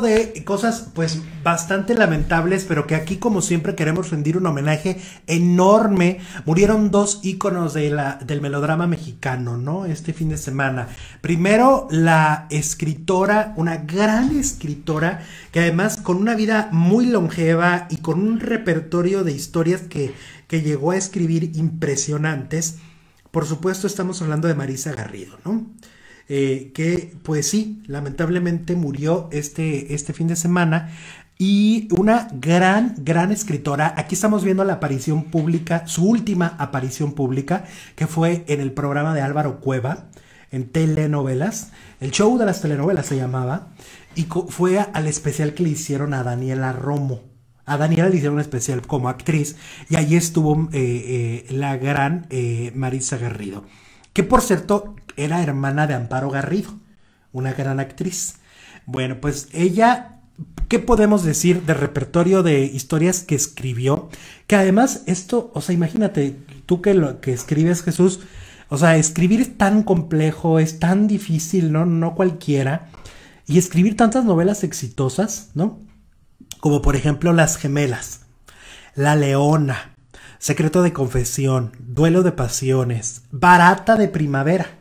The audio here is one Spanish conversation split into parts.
de cosas pues bastante lamentables, pero que aquí como siempre queremos rendir un homenaje enorme. Murieron dos íconos de la, del melodrama mexicano, ¿no? Este fin de semana. Primero, la escritora, una gran escritora, que además con una vida muy longeva y con un repertorio de historias que, que llegó a escribir impresionantes. Por supuesto, estamos hablando de Marisa Garrido, ¿no? Eh, que pues sí, lamentablemente murió este, este fin de semana. Y una gran, gran escritora. Aquí estamos viendo la aparición pública, su última aparición pública, que fue en el programa de Álvaro Cueva, en telenovelas. El show de las telenovelas se llamaba. Y fue al especial que le hicieron a Daniela Romo. A Daniela le hicieron un especial como actriz y ahí estuvo eh, eh, la gran Marisa Garrido. Que por cierto, era hermana de Amparo Garrido, una gran actriz. Bueno, pues ella, ¿qué podemos decir del repertorio de historias que escribió? Que además esto, o sea, imagínate, tú que, lo, que escribes Jesús, o sea, escribir es tan complejo, es tan difícil, ¿no? No cualquiera. Y escribir tantas novelas exitosas, ¿no? Como por ejemplo Las Gemelas, La Leona, Secreto de Confesión, Duelo de Pasiones, Barata de Primavera.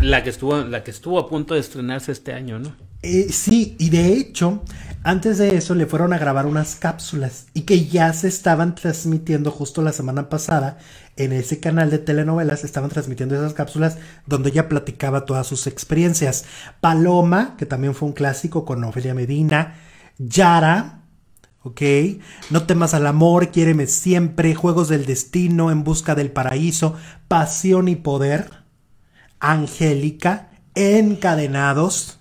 La que estuvo, la que estuvo a punto de estrenarse este año, ¿no? Eh, sí, y de hecho, antes de eso le fueron a grabar unas cápsulas y que ya se estaban transmitiendo justo la semana pasada en ese canal de telenovelas, estaban transmitiendo esas cápsulas donde ella platicaba todas sus experiencias. Paloma, que también fue un clásico con Ofelia Medina, Yara, ¿ok? No temas al amor, quiéreme siempre, Juegos del Destino, En Busca del Paraíso, Pasión y Poder. Angélica, Encadenados,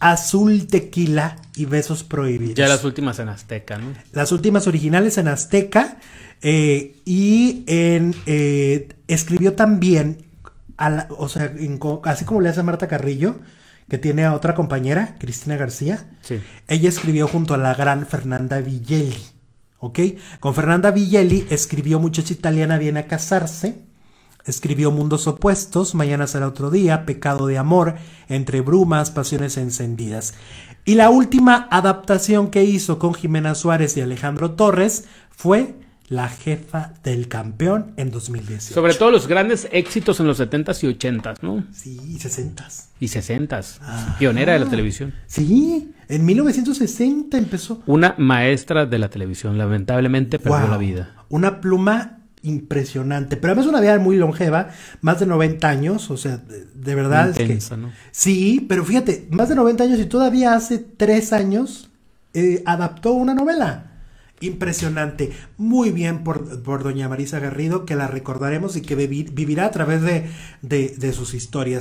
Azul Tequila y Besos Prohibidos. Ya las últimas en Azteca, ¿no? Las últimas originales en Azteca. Eh, y en, eh, escribió también, o sea, así como le hace a Marta Carrillo, que tiene a otra compañera, Cristina García. Sí. Ella escribió junto a la gran Fernanda Villeli. ¿Ok? Con Fernanda Villeli escribió Muchacha Italiana viene a casarse Escribió Mundos Opuestos, Mañana será otro día, Pecado de Amor, Entre Brumas, Pasiones Encendidas. Y la última adaptación que hizo con Jimena Suárez y Alejandro Torres fue La Jefa del Campeón en 2018. Sobre todo los grandes éxitos en los 70s y 80s, ¿no? Sí, y 60s. Y 60s. pionera de la televisión. Sí, en 1960 empezó. Una maestra de la televisión, lamentablemente perdió la vida. Una pluma impresionante. Pero es una vida muy longeva, más de 90 años, o sea, de, verdad es que... Sí, pero fíjate, más de 90 años y todavía hace 3 años eh, adaptó una novela. Impresionante, muy bien por, doña Marisa Garrido, que la recordaremos y que vivirá a través de, de sus historias.